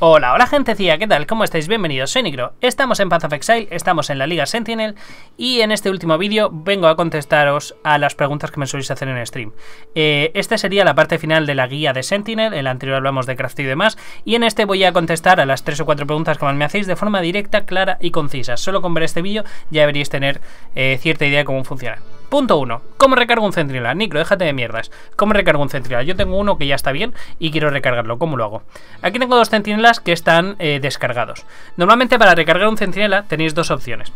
Hola, hola gentecilla, ¿qué tal? ¿Cómo estáis? Bienvenidos, soy Nigro, Estamos en Path of Exile, estamos en la Liga Sentinel y en este último vídeo vengo a contestaros a las preguntas que me soléis hacer en stream. Eh, esta sería la parte final de la guía de Sentinel, en anterior hablamos de craft y demás, y en este voy a contestar a las tres o cuatro preguntas que me hacéis de forma directa, clara y concisa. Solo con ver este vídeo ya deberíais tener eh, cierta idea de cómo funciona. Punto 1. ¿Cómo recargo un centinela? Nicro, déjate de mierdas. ¿Cómo recargo un centinela? Yo tengo uno que ya está bien y quiero recargarlo. ¿Cómo lo hago? Aquí tengo dos centinelas que están eh, descargados. Normalmente para recargar un centinela tenéis dos opciones.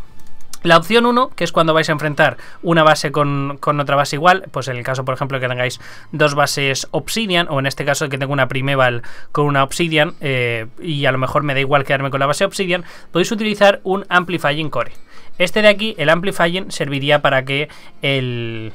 La opción 1, que es cuando vais a enfrentar una base con, otra base igual, pues en el caso, por ejemplo, que tengáis dos bases Obsidian, o en este caso que tengo una Primeval con una Obsidian, eh, y a lo mejor me da igual quedarme con la base Obsidian, podéis utilizar un Amplifying Core. Este de aquí, el amplifying, serviría para que el,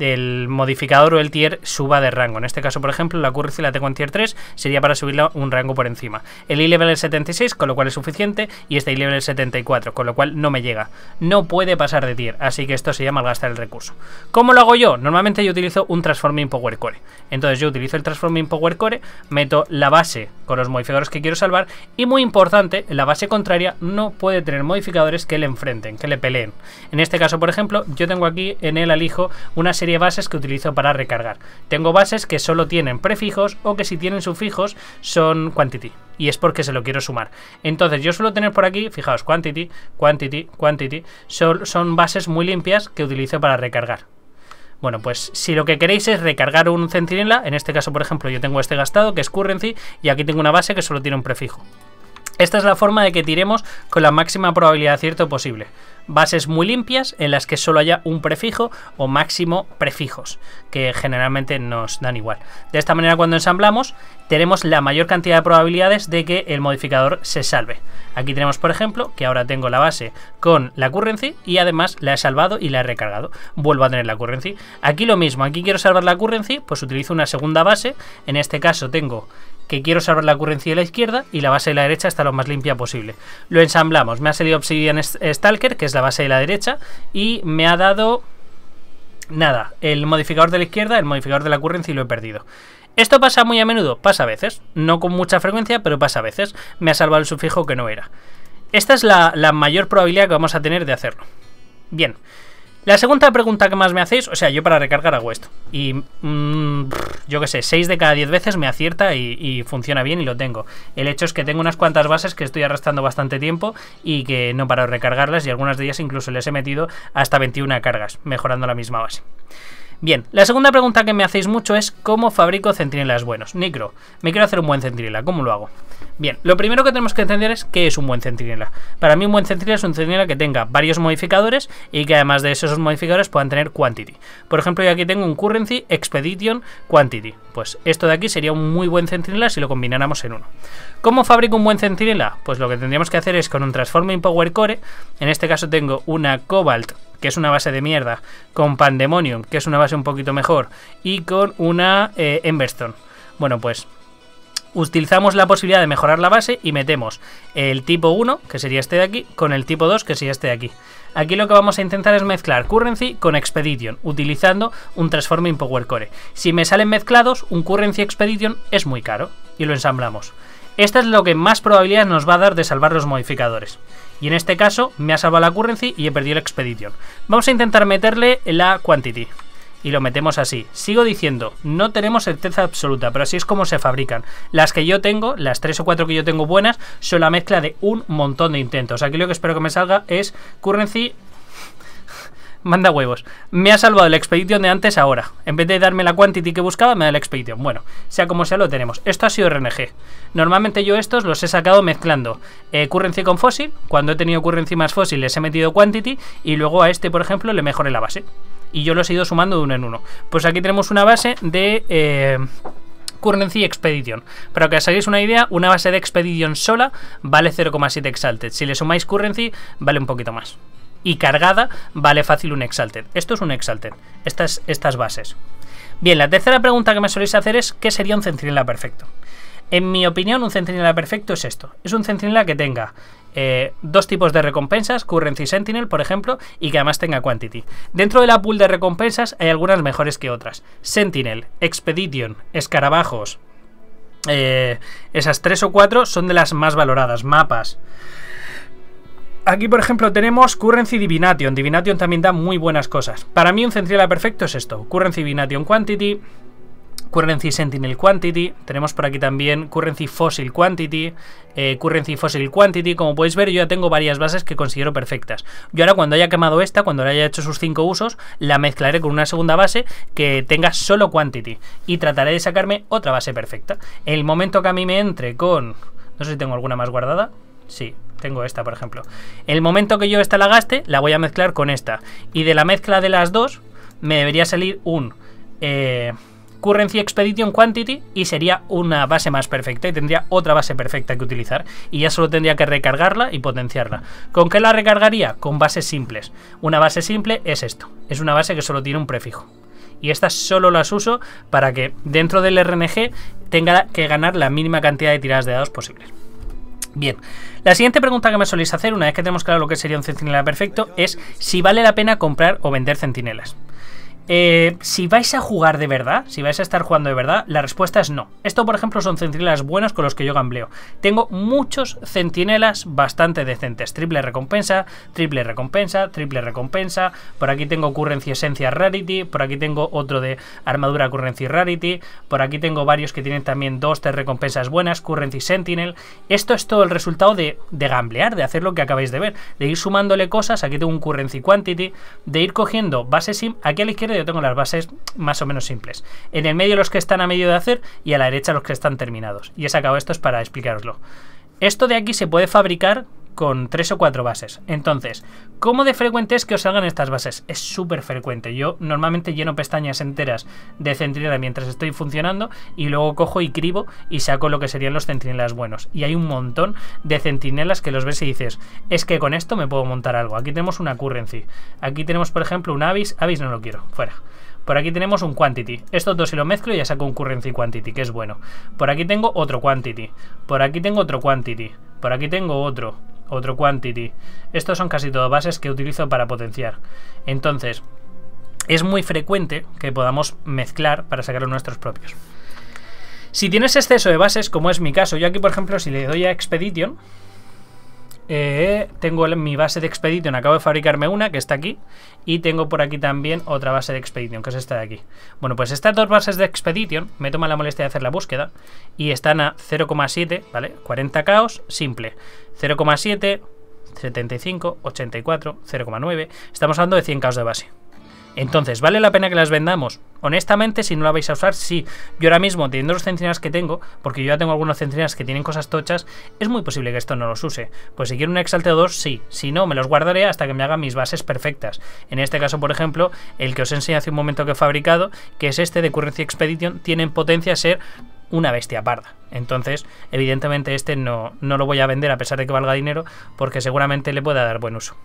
el modificador o el tier suba de rango. En este caso, por ejemplo, la si la tengo en tier 3, sería para subirla un rango por encima. El e-level es 76, con lo cual es suficiente, y este e-level es 74, con lo cual no me llega. No puede pasar de tier, así que esto se llama gastar el recurso. ¿Cómo lo hago yo? Normalmente yo utilizo un Transforming Power Core. Entonces yo utilizo el Transforming Power Core, meto la base con los modificadores que quiero salvar, y muy importante, la base contraria no puede tener modificadores que le enfrenten, que le peleen. En este caso, por ejemplo, yo tengo aquí en el alijo una serie bases que utilizo para recargar. Tengo bases que solo tienen prefijos o que si tienen sufijos son quantity. Y es porque se lo quiero sumar. Entonces yo suelo tener por aquí, fijaos, quantity, quantity, quantity. Son, son bases muy limpias que utilizo para recargar. Bueno, pues si lo que queréis es recargar un centinela, en este caso por ejemplo yo tengo este gastado que es currency y aquí tengo una base que solo tiene un prefijo. Esta es la forma de que tiremos con la máxima probabilidad cierto posible. Bases muy limpias en las que solo haya un prefijo o máximo prefijos, que generalmente nos dan igual. De esta manera cuando ensamblamos tenemos la mayor cantidad de probabilidades de que el modificador se salve. Aquí tenemos por ejemplo que ahora tengo la base con la currency y además la he salvado y la he recargado. Vuelvo a tener la currency. Aquí lo mismo, aquí quiero salvar la currency, pues utilizo una segunda base. En este caso tengo que quiero salvar la currencia de la izquierda y la base de la derecha está lo más limpia posible. Lo ensamblamos, me ha salido Obsidian Stalker, que es la base de la derecha, y me ha dado... Nada, el modificador de la izquierda, el modificador de la currencia y lo he perdido. Esto pasa muy a menudo, pasa a veces, no con mucha frecuencia, pero pasa a veces. Me ha salvado el sufijo que no era. Esta es la, la mayor probabilidad que vamos a tener de hacerlo. Bien, la segunda pregunta que más me hacéis, o sea, yo para recargar hago esto. Y mmm, yo qué sé, 6 de cada 10 veces me acierta y, funciona bien y lo tengo. El hecho es que tengo unas cuantas bases que estoy arrastrando bastante tiempo y que no paro de recargarlas y algunas de ellas incluso les he metido hasta 21 cargas, mejorando la misma base. Bien, la segunda pregunta que me hacéis mucho es ¿cómo fabrico centinelas buenos? Nicro, me quiero hacer un buen centinela, ¿cómo lo hago? Bien, lo primero que tenemos que entender es qué es un buen centinela. Para mí un buen centinela es un centinela que tenga varios modificadores y que además de esos modificadores puedan tener quantity. Por ejemplo, yo aquí tengo un currency expedition quantity. Pues esto de aquí sería un muy buen centinela si lo combináramos en uno. ¿Cómo fabrico un buen centinela? Pues lo que tendríamos que hacer es con un transforming power core, en este caso tengo una cobalt que es una base de mierda, con Pandemonium, que es una base un poquito mejor, y con una eh, Emberstone. Bueno, pues utilizamos la posibilidad de mejorar la base y metemos el tipo 1, que sería este de aquí, con el tipo 2, que sería este de aquí. Aquí lo que vamos a intentar es mezclar Currency con Expedition, utilizando un Transforming Power Core. Si me salen mezclados, un Currency Expedition es muy caro, y lo ensamblamos. Esta es lo que más probabilidad nos va a dar de salvar los modificadores. Y en este caso, me ha salvado la Currency y he perdido el Expedition. Vamos a intentar meterle la Quantity y lo metemos así. Sigo diciendo, no tenemos certeza absoluta, pero así es como se fabrican. Las que yo tengo, las tres o cuatro que yo tengo buenas, son la mezcla de un montón de intentos. Aquí lo que espero que me salga es currency manda huevos. Me ha salvado el Expedition de antes ahora. En vez de darme la quantity que buscaba, me da el Expedition. Bueno, sea como sea, lo tenemos. Esto ha sido RNG. Normalmente yo estos los he sacado mezclando eh, currency con fósil. Cuando he tenido currency más fósil, les he metido quantity. Y luego a este, por ejemplo, le mejoré la base y yo lo he ido sumando de uno en uno. Pues aquí tenemos una base de... Eh, currency Expedition. Para que os hagáis una idea, una base de Expedition sola vale 0,7 Exalted. Si le sumáis Currency, vale un poquito más. Y cargada, vale fácil un Exalted. Esto es un Exalted. Estas, estas bases. Bien, la tercera pregunta que me soléis hacer es: ¿qué sería un centinela perfecto? En mi opinión, un centinela perfecto es esto. Es un centinela que tenga eh, dos tipos de recompensas, Currency Sentinel, por ejemplo, y que además tenga Quantity. Dentro de la pool de recompensas hay algunas mejores que otras. Sentinel, Expedition, Escarabajos. Eh, esas tres o cuatro son de las más valoradas. Mapas. Aquí, por ejemplo, tenemos Currency Divination. Divination también da muy buenas cosas. Para mí, un centinela perfecto es esto: Currency Divination Quantity, Currency Sentinel Quantity, tenemos por aquí también Currency Fossil Quantity, eh, Currency Fossil Quantity, como podéis ver yo ya tengo varias bases que considero perfectas. Yo ahora cuando haya quemado esta, cuando ahora haya hecho sus cinco usos, la mezclaré con una segunda base que tenga solo Quantity y trataré de sacarme otra base perfecta. El momento que a mí me entre con... No sé si tengo alguna más guardada. Sí, tengo esta, por ejemplo. El momento que yo esta la gaste, la voy a mezclar con esta. Y de la mezcla de las dos, me debería salir un... Eh, Currency Expedition Quantity y sería una base más perfecta y tendría otra base perfecta que utilizar y ya solo tendría que recargarla y potenciarla. ¿Con qué la recargaría? Con bases simples. Una base simple es esto, es una base que solo tiene un prefijo. Y estas solo las uso para que dentro del RNG tenga que ganar la mínima cantidad de tiradas de dados posibles. Bien, la siguiente pregunta que me soléis hacer, una vez que tenemos claro lo que sería un centinela perfecto, es si vale la pena comprar o vender centinelas. Eh, si vais a jugar de verdad, si vais a estar jugando de verdad, la respuesta es no. Esto, por ejemplo, son centinelas buenas con los que yo gambleo. Tengo muchos centinelas bastante decentes. Triple recompensa, triple recompensa, triple recompensa. Por aquí tengo currency esencia rarity. Por aquí tengo otro de armadura currency rarity. Por aquí tengo varios que tienen también dos, tres recompensas buenas. Currency sentinel. Esto es todo el resultado de, de gamblear, de hacer lo que acabáis de ver. De ir sumándole cosas. Aquí tengo un currency quantity. De ir cogiendo base sim. Aquí a la izquierda yo tengo las bases más o menos simples. En el medio los que están a medio de hacer y a la derecha los que están terminados. Y he sacado estos para explicaroslo. Esto de aquí se puede fabricar con tres o cuatro bases. Entonces, ¿cómo de frecuente es que os salgan estas bases? Es súper frecuente. Yo normalmente lleno pestañas enteras de centinela mientras estoy funcionando y luego cojo y cribo y saco lo que serían los centinelas buenos. Y hay un montón de centinelas que los ves y dices, es que con esto me puedo montar algo. Aquí tenemos una currency. Aquí tenemos, por ejemplo, un avis. Avis no lo quiero, fuera. Por aquí tenemos un quantity. Estos dos se lo mezclo ya saco un currency quantity, que es bueno. Por aquí tengo otro quantity. Por aquí tengo otro quantity. Por aquí tengo otro otro quantity. Estos son casi todos bases que utilizo para potenciar. Entonces, es muy frecuente que podamos mezclar para sacar nuestros propios. Si tienes exceso de bases, como es mi caso, yo aquí por ejemplo si le doy a Expedition, eh, tengo mi base de Expedition, acabo de fabricarme una que está aquí. Y tengo por aquí también otra base de Expedition, que es esta de aquí. Bueno, pues estas dos bases de Expedition me toma la molestia de hacer la búsqueda. Y están a 0,7, ¿vale? 40 caos, simple. 0,7, 75, 84, 0,9. Estamos hablando de 100 caos de base. Entonces, ¿vale la pena que las vendamos? Honestamente, si no la vais a usar, sí. Yo ahora mismo, teniendo los centinelas que tengo, porque yo ya tengo algunos centinelas que tienen cosas tochas, es muy posible que esto no los use. Pues si quiero un Exalteo 2, sí. Si no, me los guardaré hasta que me hagan mis bases perfectas. En este caso, por ejemplo, el que os enseñé hace un momento que he fabricado, que es este de Currency Expedition, tiene potencia ser una bestia parda. Entonces, evidentemente este no, no lo voy a vender a pesar de que valga dinero, porque seguramente le pueda dar buen uso.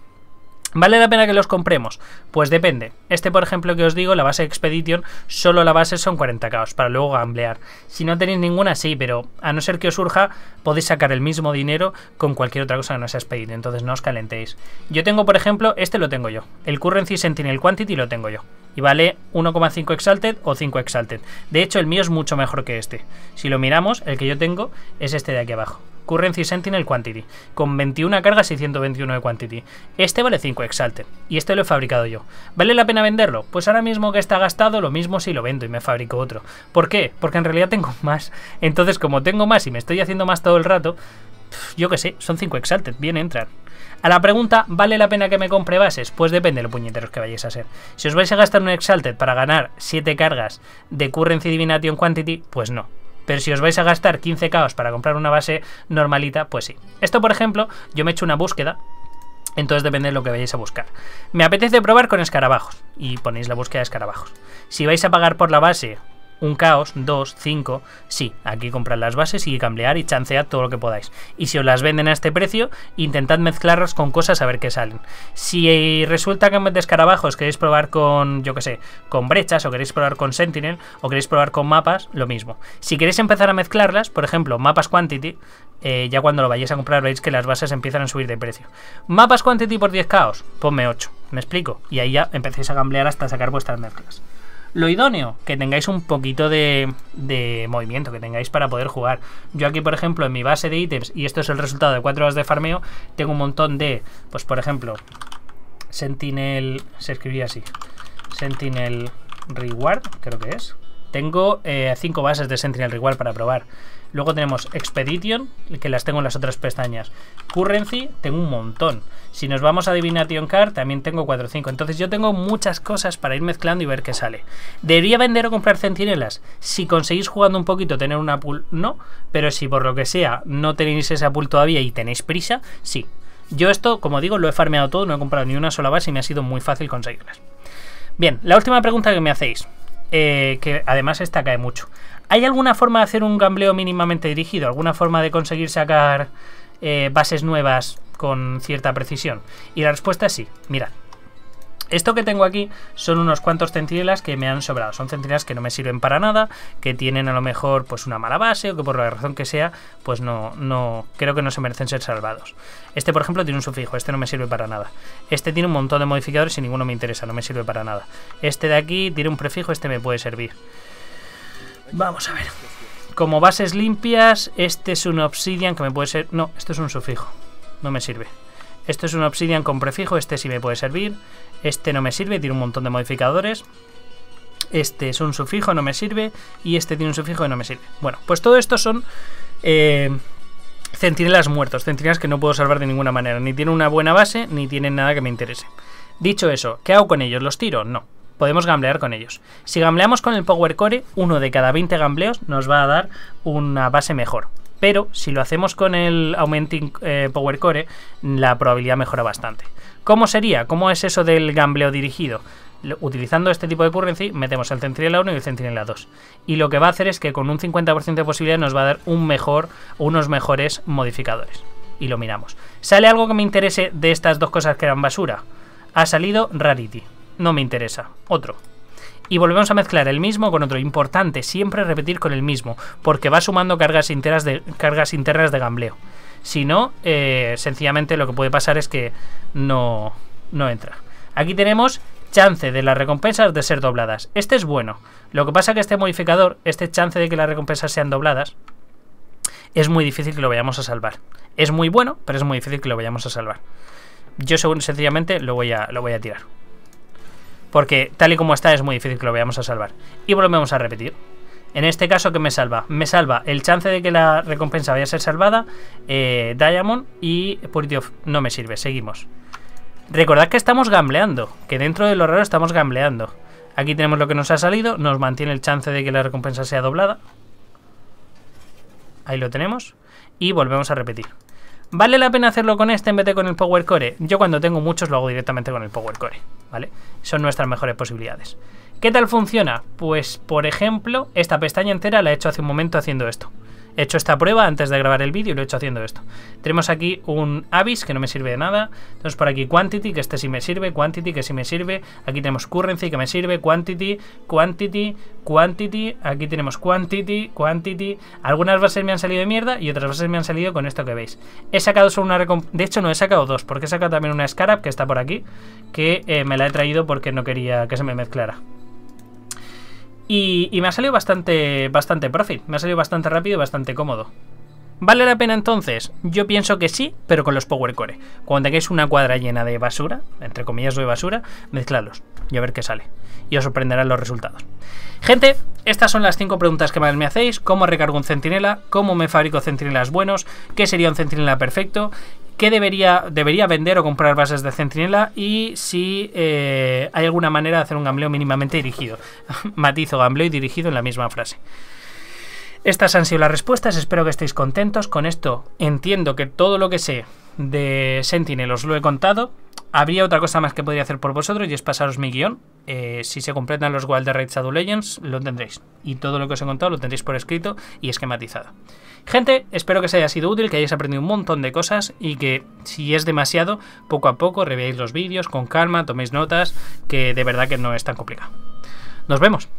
¿Vale la pena que los compremos? Pues depende. Este, por ejemplo, que os digo, la base Expedition, solo la base son 40k para luego gamblear. Si no tenéis ninguna, sí, pero a no ser que os surja, podéis sacar el mismo dinero con cualquier otra cosa que no sea Expedition, entonces no os calentéis. Yo tengo, por ejemplo, este lo tengo yo. El Currency Sentinel Quantity lo tengo yo. Y vale 1,5 Exalted o 5 Exalted. De hecho, el mío es mucho mejor que este. Si lo miramos, el que yo tengo es este de aquí abajo. Currency Sentinel Quantity, con 21 cargas y 121 de Quantity. Este vale 5 Exalted, y este lo he fabricado yo. ¿Vale la pena venderlo? Pues ahora mismo que está gastado, lo mismo si lo vendo y me fabrico otro. ¿Por qué? Porque en realidad tengo más. Entonces, como tengo más y me estoy haciendo más todo el rato, yo qué sé, son 5 Exalted, bien entran. A la pregunta, ¿vale la pena que me compre bases? Pues depende de los puñeteros que vayáis a hacer Si os vais a gastar un Exalted para ganar 7 cargas de Currency Divination Quantity, pues no. Pero si os vais a gastar 15 caos para comprar una base normalita, pues sí. Esto, por ejemplo, yo me he hecho una búsqueda entonces depende de lo que vayáis a buscar. Me apetece probar con escarabajos y ponéis la búsqueda de escarabajos. Si vais a pagar por la base, un caos, dos, cinco, sí, aquí comprad las bases y gamblear y chancead todo lo que podáis. Y si os las venden a este precio, intentad mezclarlas con cosas a ver qué salen. Si resulta que en vez de escarabajos queréis probar con, yo qué sé, con brechas, o queréis probar con Sentinel, o queréis probar con mapas, lo mismo. Si queréis empezar a mezclarlas, por ejemplo, mapas Quantity, eh, ya cuando lo vayáis a comprar veis que las bases empiezan a subir de precio. Mapas Quantity por 10 caos, ponme 8, me explico. Y ahí ya empecéis a gamblear hasta sacar vuestras mezclas. Lo idóneo, que tengáis un poquito de, movimiento, que tengáis para poder jugar. Yo aquí, por ejemplo, en mi base de ítems, y esto es el resultado de 4 horas de farmeo, tengo un montón de, pues por ejemplo, Sentinel, se escribía así, Sentinel Reward, creo que es, tengo 5 eh, cinco bases de Sentinel Reward para probar. Luego tenemos Expedition, que las tengo en las otras pestañas. Currency, tengo un montón. Si nos vamos a Divination Card, también tengo 4 o 5. Entonces yo tengo muchas cosas para ir mezclando y ver qué sale. ¿Debería vender o comprar centinelas? Si conseguís jugando un poquito tener una pool, no. Pero si por lo que sea no tenéis esa pool todavía y tenéis prisa, sí. Yo esto, como digo, lo he farmeado todo, no he comprado ni una sola base y me ha sido muy fácil conseguirlas. Bien, la última pregunta que me hacéis. Eh, que además esta cae mucho. ¿Hay alguna forma de hacer un gambleo mínimamente dirigido? ¿Alguna forma de conseguir sacar eh, bases nuevas con cierta precisión? Y la respuesta es sí, Mira. Esto que tengo aquí son unos cuantos centinelas que me han sobrado. Son centinelas que no me sirven para nada, que tienen a lo mejor pues una mala base o que por la razón que sea, pues no, no creo que no se merecen ser salvados. Este, por ejemplo, tiene un sufijo, este no me sirve para nada. Este tiene un montón de modificadores y ninguno me interesa, no me sirve para nada. Este de aquí tiene un prefijo, este me puede servir. Vamos a ver. Como bases limpias, este es un obsidian que me puede ser... No, esto es un sufijo. No me sirve. Este es un Obsidian con prefijo, este sí me puede servir. Este no me sirve, tiene un montón de modificadores. Este es un sufijo, no me sirve. Y este tiene un sufijo y no me sirve. Bueno, pues todo esto son... Eh, centinelas muertos, centinelas que no puedo salvar de ninguna manera. Ni tienen una buena base, ni tienen nada que me interese. Dicho eso, ¿qué hago con ellos? ¿Los tiro? No. Podemos gamblear con ellos. Si gambleamos con el Power Core, uno de cada 20 gambleos nos va a dar una base mejor. Pero si lo hacemos con el Aumenting eh, Power Core, la probabilidad mejora bastante. ¿Cómo sería? ¿Cómo es eso del gambleo dirigido? utilizando este tipo de currency, metemos el centinela 1 y el centinela 2. Y lo que va a hacer es que con un 50% de posibilidad nos va a dar un mejor unos mejores modificadores. Y lo miramos. ¿Sale algo que me interese de estas dos cosas que eran basura? Ha salido Rarity. No me interesa. Otro y volvemos a mezclar el mismo con otro. Importante, siempre repetir con el mismo, porque va sumando cargas internas de, cargas de gambleo. Si no, eh, sencillamente lo que puede pasar es que no, no entra. Aquí tenemos chance de las recompensas de ser dobladas. Este es bueno. Lo que pasa es que este modificador, este chance de que las recompensas sean dobladas, es muy difícil que lo vayamos a salvar. Es muy bueno, pero es muy difícil que lo vayamos a salvar. Yo según sencillamente lo voy a, lo voy a tirar. Porque tal y como está es muy difícil que lo veamos a salvar. Y volvemos a repetir. En este caso, que me salva? Me salva el chance de que la recompensa vaya a ser salvada, eh, Diamond y Purity of... No me sirve, seguimos. Recordad que estamos gambleando, que dentro de lo raro estamos gambleando. Aquí tenemos lo que nos ha salido, nos mantiene el chance de que la recompensa sea doblada. Ahí lo tenemos. Y volvemos a repetir. ¿Vale la pena hacerlo con este en vez de con el Power Core? Yo cuando tengo muchos lo hago directamente con el Power Core, ¿vale? Son nuestras mejores posibilidades. ¿Qué tal funciona? Pues, por ejemplo, esta pestaña entera la he hecho hace un momento haciendo esto. He hecho esta prueba antes de grabar el vídeo y lo he hecho haciendo esto. Tenemos aquí un avis que no me sirve de nada. entonces por aquí quantity, que este sí me sirve, quantity, que sí me sirve. Aquí tenemos currency, que me sirve, quantity, quantity, quantity. Aquí tenemos quantity, quantity. Algunas bases me han salido de mierda y otras bases me han salido con esto que veis. He sacado solo una De hecho, no, he sacado dos, porque he sacado también una Scarab que está por aquí, que eh, me la he traído porque no quería que se me mezclara. Y, me ha salido bastante, bastante profit. Me ha salido bastante rápido y bastante cómodo. ¿Vale la pena entonces? Yo pienso que sí, pero con los Power Core. Cuando tengáis una cuadra llena de basura, entre comillas de basura, mezclalos y a ver qué sale. Y os sorprenderán los resultados. Gente, estas son las 5 preguntas que más me hacéis. ¿Cómo recargo un centinela? ¿Cómo me fabrico centinelas buenos? ¿Qué sería un centinela perfecto? ¿Qué debería, debería vender o comprar bases de centinela? Y si eh, hay alguna manera de hacer un gambleo mínimamente dirigido. Matizo, gambleo y dirigido en la misma frase. Estas han sido las respuestas, espero que estéis contentos. Con esto entiendo que todo lo que sé de Sentinel os lo he contado. Habría otra cosa más que podría hacer por vosotros y es pasaros mi guión. Eh, si se completan los Wild Shadow Legends, lo tendréis. Y todo lo que os he contado lo tendréis por escrito y esquematizado. Gente, espero que os haya sido útil, que hayáis aprendido un montón de cosas y que si es demasiado, poco a poco reveáis los vídeos con calma, toméis notas, que de verdad que no es tan complicado. Nos vemos.